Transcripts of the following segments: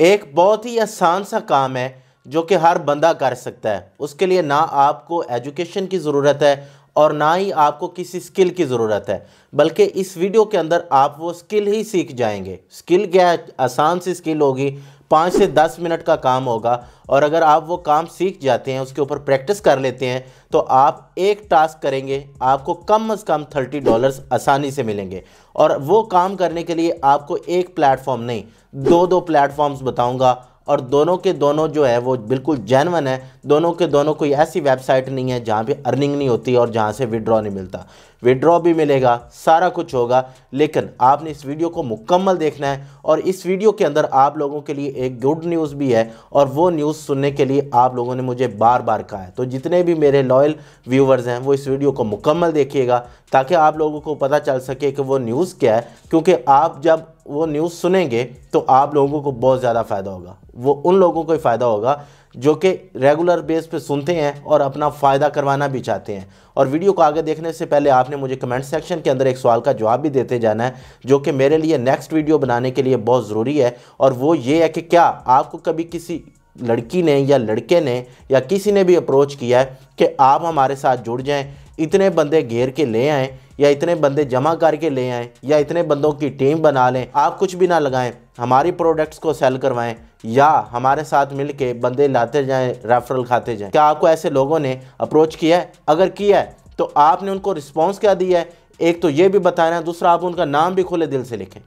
एक बहुत ही आसान सा काम है जो कि हर बंदा कर सकता है उसके लिए ना आपको एजुकेशन की ज़रूरत है और ना ही आपको किसी स्किल की ज़रूरत है बल्कि इस वीडियो के अंदर आप वो स्किल ही सीख जाएंगे स्किल क्या आसान सी स्किल होगी पाँच से दस मिनट का काम होगा और अगर आप वो काम सीख जाते हैं उसके ऊपर प्रैक्टिस कर लेते हैं तो आप एक टास्क करेंगे आपको कम अज़ कम थर्टी डॉलर्स आसानी से मिलेंगे और वो काम करने के लिए आपको एक प्लेटफॉर्म नहीं दो दो प्लेटफॉर्म्स बताऊँगा और दोनों के दोनों जो है वो बिल्कुल जैनवन है दोनों के दोनों कोई ऐसी वेबसाइट नहीं है जहाँ पे अर्निंग नहीं होती और जहाँ से विड्रॉ नहीं मिलता विड्रॉ भी मिलेगा सारा कुछ होगा लेकिन आपने इस वीडियो को मुकम्मल देखना है और इस वीडियो के अंदर आप लोगों के लिए एक गुड न्यूज़ भी है और वो न्यूज़ सुनने के लिए आप लोगों ने मुझे बार बार कहा है तो जितने भी मेरे लॉयल व्यूवर्स हैं वो इस वीडियो को मुकम्मल देखिएगा ताकि आप लोगों को पता चल सके कि वो न्यूज़ क्या है क्योंकि आप जब वो न्यूज़ सुनेंगे तो आप लोगों को बहुत ज़्यादा फ़ायदा होगा वो उन लोगों को ही फ़ायदा होगा जो कि रेगुलर बेस पे सुनते हैं और अपना फ़ायदा करवाना भी चाहते हैं और वीडियो को आगे देखने से पहले आपने मुझे कमेंट सेक्शन के अंदर एक सवाल का जवाब भी देते जाना है जो कि मेरे लिए नेक्स्ट वीडियो बनाने के लिए बहुत ज़रूरी है और वो ये है कि क्या आपको कभी किसी लड़की ने या लड़के ने या किसी ने भी अप्रोच किया है कि आप हमारे साथ जुड़ जाएँ इतने बंदे घेर के ले आएँ या इतने बंदे जमा करके ले आए या इतने बंदों की टीम बना लें आप कुछ भी ना लगाएं हमारी प्रोडक्ट्स को सेल करवाएं या हमारे साथ मिल के बंदे लाते जाएं रेफरल खाते जाएं क्या आपको ऐसे लोगों ने अप्रोच किया है अगर किया है तो आपने उनको रिस्पॉन्स क्या दिया है एक तो ये भी बताना दूसरा आप उनका नाम भी खुले दिल से लिखें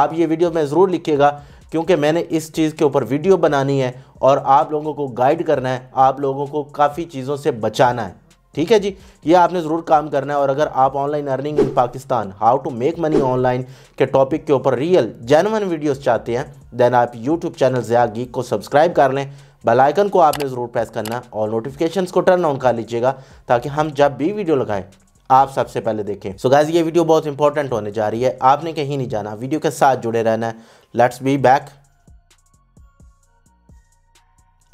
आप ये वीडियो में ज़रूर लिखिएगा क्योंकि मैंने इस चीज़ के ऊपर वीडियो बनानी है और आप लोगों को गाइड करना है आप लोगों को काफ़ी चीज़ों से बचाना है ठीक है जी ये आपने ज़रूर काम करना है और अगर आप online earning in Pakistan how to make money online के टॉपिक के ऊपर रियल जेनवन वीडियोस चाहते हैं देन आप यूट्यूब चैनल जया गीक को सब्सक्राइब कर लें बेल आइकन को आपने ज़रूर प्रेस करना और नोटिफिकेशंस को टर्न ऑन कर लीजिएगा ताकि हम जब भी वीडियो लगाएं आप सबसे पहले देखें सो so ये वीडियो बहुत इंपॉर्टेंट होने जा रही है आपने कहीं नहीं जाना वीडियो के साथ जुड़े रहना है लेट्स बी बैक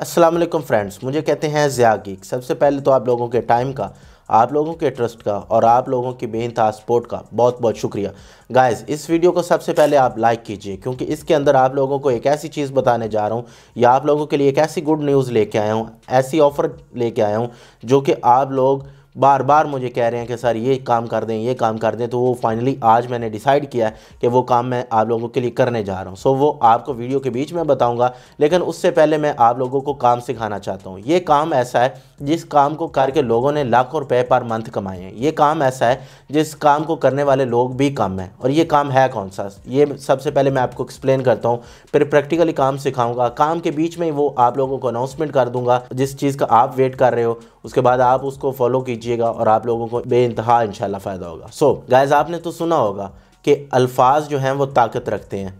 अस्सलाम वालेकुम फ्रेंड्स मुझे कहते हैं ज़िया गीक सबसे पहले तो आप लोगों के टाइम का आप लोगों के ट्रस्ट का और आप लोगों की बेनता सपोर्ट का बहुत बहुत शुक्रिया गाइस इस वीडियो को सबसे पहले आप लाइक कीजिए क्योंकि इसके अंदर आप लोगों को एक ऐसी चीज़ बताने जा रहा हूँ या आप लोगों के लिए एक ऐसी गुड न्यूज़ लेके आया हूँ ऐसी ऑफ़र लेके आया हूँ जो कि आप लोग बार बार मुझे कह रहे हैं कि सर ये काम कर दें ये काम कर दें तो वो फाइनली आज मैंने डिसाइड किया है कि वो काम मैं आप लोगों के लिए करने जा रहा हूँ सो वो आपको वीडियो के बीच में बताऊँगा लेकिन उससे पहले मैं आप लोगों को काम सिखाना चाहता हूँ ये काम ऐसा है जिस काम को करके लोगों ने लाखों रुपए पर मंथ कमाए हैं ये काम ऐसा है जिस काम को करने वाले लोग भी कम हैं और ये काम है कौन सा ये सबसे पहले मैं आपको एक्सप्लेन करता हूँ फिर प्रैक्टिकली काम सिखाऊंगा काम के बीच में वो आप लोगों को अनाउंसमेंट कर दूंगा जिस चीज़ का आप वेट कर रहे हो उसके बाद आप उसको फॉलो कीजिएगा और आप लोगों को बे इंतहा इन फ़ायदा होगा सो so, गायज़ आपने तो सुना होगा कि अल्फाज जो हैं वो ताकत रखते हैं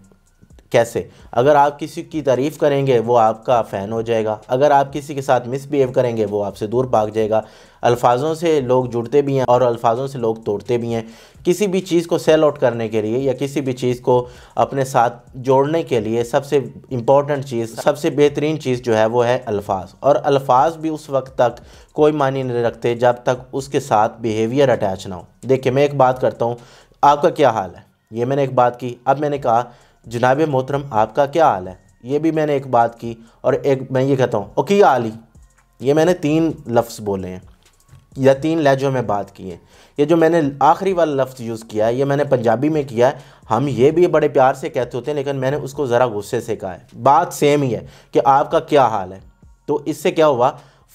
कैसे अगर आप किसी की तारीफ़ करेंगे वो आपका फ़ैन हो जाएगा अगर आप किसी के साथ मिसबिहेव करेंगे वो आपसे दूर भाग जाएगा अल्फाजों से लोग जुड़ते भी हैं और अल्फाजों से लोग तोड़ते भी हैं किसी भी चीज़ को सेल आउट करने के लिए या किसी भी चीज़ को अपने साथ जोड़ने के लिए सबसे इम्पॉर्टेंट चीज़ सबसे बेहतरीन चीज़ जो है वो है अल्फाज और अल्फाज भी उस वक्त तक कोई मानी नहीं रखते जब तक उसके साथ बिहेवियर अटैच ना हो देखिए मैं एक बात करता हूँ आपका क्या हाल है ये मैंने एक बात की अब मैंने कहा जनाब मोहतरम आपका क्या हाल है ये भी मैंने एक बात की और एक मैं ये कहता हूँ ओकी आली ये मैंने तीन लफ्ज़ बोले हैं या तीन लहजों में बात की है ये जो मैंने आखिरी वाला लफ्ज़ यूज़ किया है ये मैंने पंजाबी में किया है हम ये भी बड़े प्यार से कहते होते हैं लेकिन मैंने उसको ज़रा गुस्से से कहा है बात सेम ही है कि आपका क्या हाल है तो इससे क्या हुआ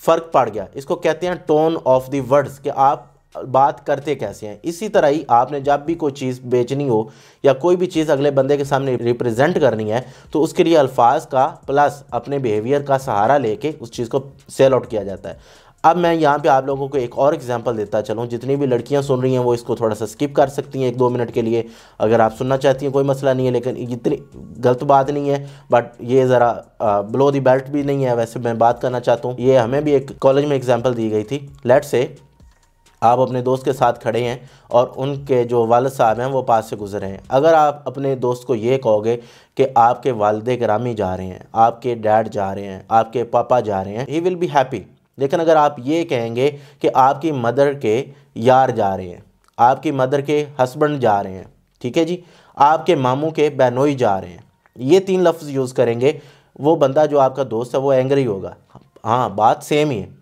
फ़र्क पड़ गया इसको कहते हैं टोन ऑफ दी वर्ड्स कि आप बात करते कैसे हैं इसी तरह ही आपने जब भी कोई चीज़ बेचनी हो या कोई भी चीज़ अगले बंदे के सामने रिप्रेजेंट करनी है तो उसके लिए अल्फाज का प्लस अपने बिहेवियर का सहारा लेके उस चीज़ को सेल आउट किया जाता है अब मैं यहाँ पे आप लोगों को एक और एग्जांपल देता चलूँ जितनी भी लड़कियाँ सुन रही हैं वो इसको थोड़ा सा स्किप कर सकती हैं एक दो मिनट के लिए अगर आप सुनना चाहती हैं कोई मसला नहीं है लेकिन इतनी गलत बात नहीं है बट ये ज़रा ब्लो दी बेल्ट भी नहीं है वैसे मैं बात करना चाहता हूँ ये हमें भी एक कॉलेज में एग्जाम्पल दी गई थी लेट से आप अपने दोस्त के साथ खड़े हैं और उनके जो वालद साहब हैं वो पास से गुजरे हैं अगर आप अपने दोस्त को ये कहोगे कि आपके वालद ग्रामी जा रहे हैं आपके डैड जा रहे हैं आपके पापा जा रहे हैं ही विल बी हैप्पी लेकिन अगर आप ये कहेंगे कि आपकी मदर के यार जा रहे हैं आपकी मदर के हस्बैंड जा रहे हैं ठीक है जी आपके मामू के बहनोई जा रहे हैं ये तीन लफ्ज़ यूज़ करेंगे वो बंदा जो आपका दोस्त है वो एंग्री होगा हाँ बात सेम ही है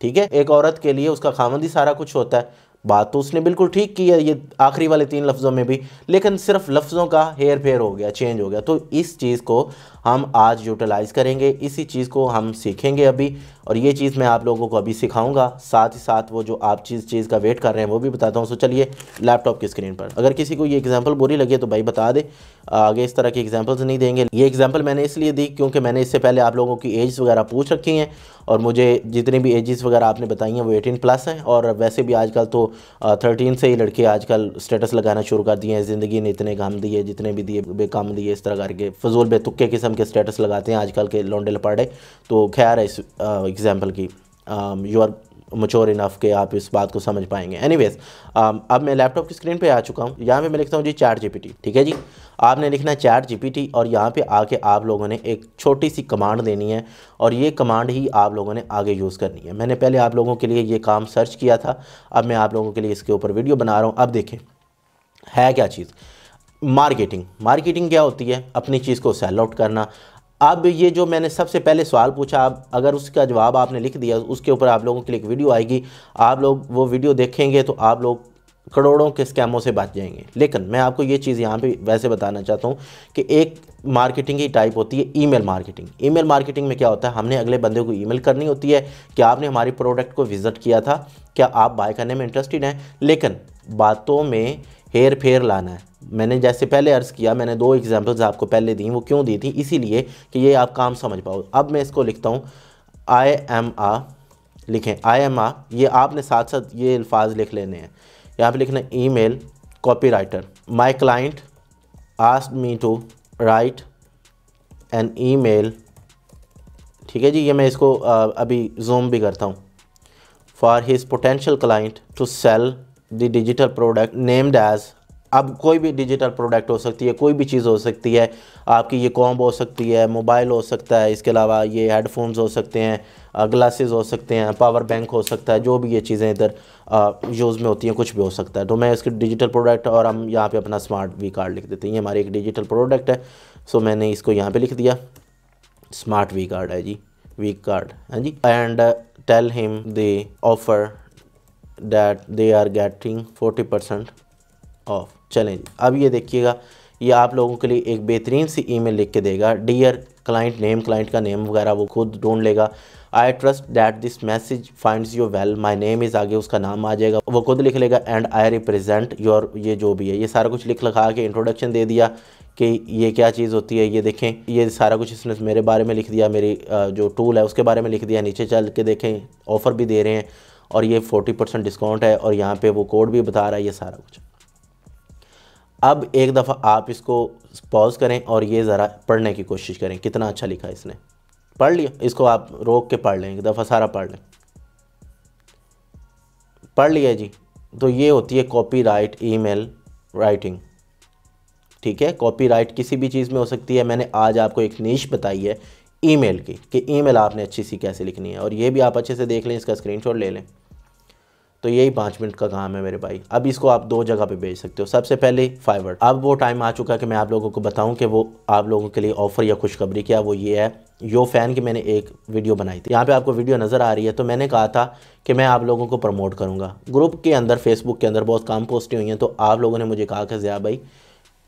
ठीक है एक औरत के लिए उसका खामंद ही सारा कुछ होता है बात तो उसने बिल्कुल ठीक की है ये आखिरी वाले तीन लफ्ज़ों में भी लेकिन सिर्फ लफ्ज़ों का हेर फेर हो गया चेंज हो गया तो इस चीज़ को हम आज यूटिलाइज़ करेंगे इसी चीज़ को हम सीखेंगे अभी और ये चीज़ मैं आप लोगों को अभी सिखाऊंगा साथ ही साथ वो जो आप चीज़ चीज़ का वेट कर रहे हैं वो भी बताता हूँ सो चलिए लैपटॉप की स्क्रीन पर अगर किसी को ये एग्जांपल बुरी लगी तो भाई बता दे आगे इस तरह की एग्जाम्पल्स नहीं देंगे ये एग्जाम्पल मैंने इसलिए दी क्योंकि मैंने इससे पहले आप लोगों की एज वगैरह पूछ रखी हैं और मुझे जितनी भी एजेस वगैरह आपने बताई हैं वो एटीन प्लस हैं और वैसे भी आजकल तो थर्टीन से ही लड़के आजकल स्टेटस लगाना शुरू कर दिए हैं ज़िंदगी ने इतने काम दिए जितने भी दिए बेकाम दिए इस तरह करके फजूल बेतुके किस्म हम के स्टेटस लगाते हैं आजकल के लोंडे लपाड़े तो खैर है इस एग्ज़ाम्पल की यू आर मचोर इनफ के आप इस बात को समझ पाएंगे एनीवेज अब मैं लैपटॉप की स्क्रीन पे आ चुका हूँ यहाँ पे मैं लिखता हूँ जी चैट जीपीटी ठीक है जी आपने लिखना है चैट जीपीटी और यहाँ पे आके आप लोगों ने एक छोटी सी कमांड देनी है और ये कमांड ही आप लोगों ने आगे यूज़ करनी है मैंने पहले आप लोगों के लिए ये काम सर्च किया था अब मैं आप लोगों के लिए इसके ऊपर वीडियो बना रहा हूँ अब देखें है क्या चीज़ मार्केटिंग मार्केटिंग क्या होती है अपनी चीज़ को सेल आउट करना अब ये जो मैंने सबसे पहले सवाल पूछा आप अगर उसका जवाब आपने लिख दिया उसके ऊपर आप लोगों के लिए एक वीडियो आएगी आप लोग वो वीडियो देखेंगे तो आप लोग करोड़ों के स्कैमों से बच जाएंगे लेकिन मैं आपको ये चीज़ यहाँ पे वैसे बताना चाहता हूँ कि एक मार्केटिंग ही टाइप होती है ईमेल मार्केटिंग ईमेल मार्केटिंग में क्या होता है हमने अगले बंदे को ईमेल करनी होती है कि आपने हमारी प्रोडक्ट को विज़िट किया था क्या आप बाय करने में इंटरेस्टेड हैं लेकिन बातों में हेर फेर लाना है मैंने जैसे पहले अर्ज़ किया मैंने दो एग्जाम्पल्स आपको पहले दी वो क्यों दी थी इसीलिए कि ये आप काम समझ पाओ अब मैं इसको लिखता हूँ आई एम आ लिखें आई एम आ ये आपने साथ साथ ये अल्फाज लिख लेने हैं यहाँ पे लिखना email copywriter my client ask me to write an email ठीक है जी ये मैं इसको अभी जूम भी करता हूँ for his potential client to sell the digital product named as अब कोई भी डिजिटल प्रोडक्ट हो सकती है कोई भी चीज़ हो सकती है आपकी ये कॉम्ब हो सकती है मोबाइल हो सकता है इसके अलावा ये हेडफोन्स हो सकते हैं ग्लासेस हो सकते हैं पावर बैंक हो सकता है जो भी ये चीज़ें इधर यूज़ में होती हैं कुछ भी हो सकता है तो मैं इसके डिजिटल प्रोडक्ट और हम यहाँ पे अपना स्मार्ट वी कार्ड लिख देते हैं ये हमारी एक डिजिटल प्रोडक्ट है सो मैंने इसको यहाँ पर लिख दिया स्मार्ट वी कार्ड है जी वी कार्ड है जी and tell him the offer that they are getting 40 percent off challenge अब ये देखिएगा ये आप लोगों के लिए एक बेहतरीन सी ईमेल लिख के देगा डियर क्लाइंट नेम क्लाइंट का नेम वगैरह वो खुद ढूंढ लेगा I trust that this message finds your well my name is आगे उसका नाम आ जाएगा वो खुद लिख लेगा एंड आई रिप्रेजेंट योर ये जो भी है ये सारा कुछ लिख लिखा के इंट्रोडक्शन दे दिया कि ये क्या चीज़ होती है ये देखें ये सारा कुछ इसने मेरे बारे में लिख दिया मेरी जो टूल है उसके बारे में लिख दिया नीचे चल के देखें ऑफ़र भी दे रहे हैं और ये फोर्टी परसेंट डिस्काउंट है और यहाँ पे वो कोड भी बता रहा है ये सारा कुछ अब एक दफ़ा आप इसको पॉज करें और ये ज़रा पढ़ने की कोशिश करें कितना अच्छा लिखा है इसने पढ़ लिया इसको आप रोक के पढ़ लें एक दफ़ा सारा पढ़ लें पढ़ लिया जी तो ये होती है copywrite email writing ठीक है कॉपी राइट किसी भी चीज़ में हो सकती है मैंने आज आपको एक नीच बताई है ईमेल की कि ईमेल आपने अच्छी सी कैसे लिखनी है और ये भी आप अच्छे से देख लें इसका स्क्रीनशॉट ले लें तो यही पाँच मिनट का काम है मेरे भाई अब इसको आप दो जगह पे भेज सकते हो सबसे पहले फाइवर अब वो टाइम आ चुका है कि मैं आप लोगों को बताऊं कि वो आप लोगों के लिए ऑफर या खुशखबरी क्या वो ये है यो फैन की मैंने एक वीडियो बनाई थी यहाँ पे आपको वीडियो नज़र आ रही है तो मैंने कहा था कि मैं आप लोगों को प्रमोट करूँगा ग्रुप के अंदर फेसबुक के अंदर बहुत काम पोस्टें हुई हैं तो आप लोगों ने मुझे कहा कि ज़्या भाई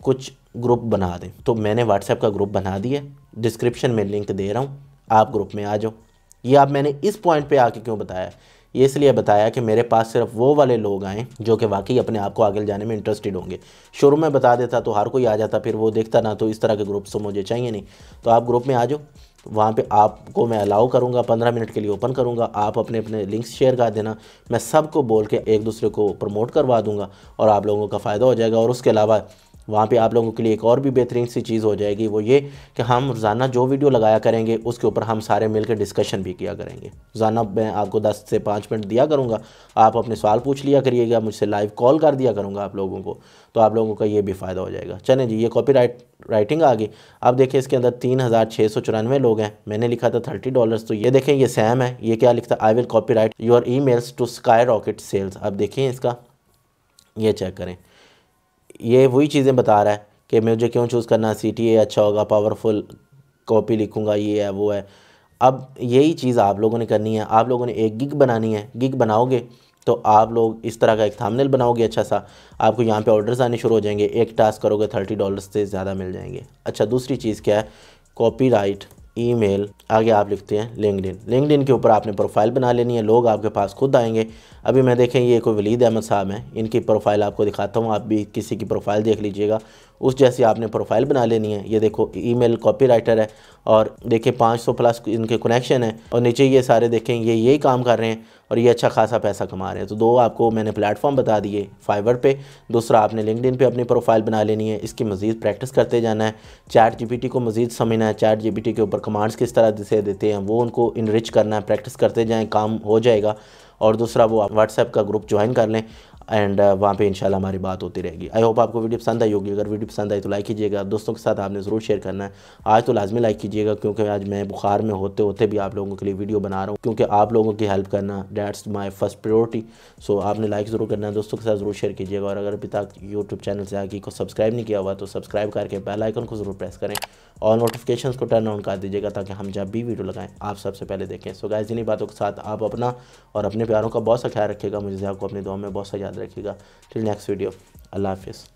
कुछ ग्रुप बना दें तो मैंने व्हाट्सएप का ग्रुप बना दिया डिस्क्रिप्शन में लिंक दे रहा हूँ आप ग्रुप में आ जाओ ये आप मैंने इस पॉइंट पर आके क्यों बताया ये इसलिए बताया कि मेरे पास सिर्फ वो वाले लोग आएँ जो कि वाकई अपने आप को आगे जाने में इंटरेस्टेड होंगे शुरू में बता देता तो हर कोई आ जाता फिर वो देखता ना तो इस तरह के ग्रुप्स तो मुझे चाहिए नहीं तो आप ग्रुप में आ जाओ वहाँ पे आपको मैं अलाउ करूँगा पंद्रह मिनट के लिए ओपन करूँगा आप अपने अपने लिंक्स शेयर कर देना मैं सबको बोल के एक दूसरे को प्रमोट करवा दूँगा और आप लोगों का फ़ायदा हो जाएगा और उसके अलावा वहाँ पे आप लोगों के लिए एक और भी बेहतरीन सी चीज़ हो जाएगी वो ये कि हम रोज़ाना जो वीडियो लगाया करेंगे उसके ऊपर हम सारे मिलकर डिस्कशन भी किया करेंगे रोज़ाना मैं आपको दस से पाँच मिनट दिया करूँगा आप अपने सवाल पूछ लिया करिएगा मुझसे लाइव कॉल कर दिया करूँगा आप लोगों को तो आप लोगों का ये भी फ़ायदा हो जाएगा चलें जी ये कॉपी राइटिंग आ गई अब देखिए इसके अंदर तीन हज़ार छः सौ चौरानवे लोग हैं मैंने लिखा था थर्टी डॉलर्स तो ये देखें ये सैम है ये क्या लिखता है I will copywrite your emails to skyrocket sales अब देखें इसका ये चेक करें ये वही चीज़ें बता रहा है कि मुझे क्यों चूज़ करना सी टी ए अच्छा होगा पावरफुल कॉपी लिखूँगा ये है वो है अब यही चीज़ आप लोगों ने करनी है आप लोगों ने एक गिग बनानी है गिग बनाओगे तो आप लोग इस तरह का एक थामनेल बनाओगे अच्छा सा आपको यहाँ पे ऑर्डर्स आने शुरू हो जाएंगे एक टास्क करोगे थर्टी डॉलर से ज़्यादा मिल जाएंगे अच्छा दूसरी चीज़ क्या है कॉपीराइट ईमेल आगे आप लिखते हैं लिंकडिन लिंकडिन के ऊपर आपने प्रोफाइल बना लेनी है लोग आपके पास खुद आएंगे अभी मैं देखें ये कोई वलीद अहमद साहब हैं इनकी प्रोफाइल आपको दिखाता हूँ आप भी किसी की प्रोफाइल देख लीजिएगा उस जैसी आपने प्रोफाइल बना लेनी है ये देखो ईमेल कॉपीराइटर है और देखें 500 प्लस इनके कनेक्शन हैं और नीचे ये सारे देखें ये यही काम कर रहे हैं और ये अच्छा खासा पैसा कमा रहे हैं तो दो आपको मैंने प्लेटफॉर्म बता दिए फाइवर पे दूसरा आपने लिंकड पे अपनी प्रोफाइल बना लेनी है इसकी मज़ीद प्रैक्टिस करते जाना है चैट जीपीटी को मज़ीद समझना है चैट जीपीटी के ऊपर कमांड्स किस तरह से देते हैं वो उनको इनरिच करना है प्रैक्टिस करते जाएँ काम हो जाएगा और दूसरा वो व्हाट्सएप का ग्रुप ज्वाइन कर लें एंड uh, वहाँ पे इंशाल्लाह हमारी बात होती रहेगी आई होप आपको वीडियो पसंद आई होगी अगर वीडियो पसंद आई तो लाइक कीजिएगा दोस्तों के साथ आपने ज़रूर शेयर करना है आज तो लाजमी लाइक कीजिएगा क्योंकि आज मैं बुखार में होते होते भी आप लोगों के लिए वीडियो बना रहा हूँ क्योंकि आप लोगों की हेल्प करना that's my first priority so आपने लाइक ज़रूर करना है दोस्तों के साथ ज़रूर शेयर कीजिएगा और अगर अभी तक यूट्यूब चैनल से आगे को सब्सक्राइब नहीं किया हुआ तो सब्सक्राइब करके बेल आइकन को ज़रूर प्रेस करें और नोटिफिकेशन को टर्न ऑन कर दीजिएगा ताकि हम जब भी वीडियो लगाएं आप सबसे पहले देखें सो गाइज इन्हीं बातों के साथ आप अपना और अपने प्यारों का बहुत सा ख्याल रखिएगा मुझे आपको अपने दुआ में बहुत सा याद रखिएगा टिल नेक्स्ट वीडियो अल्लाह हाफिज़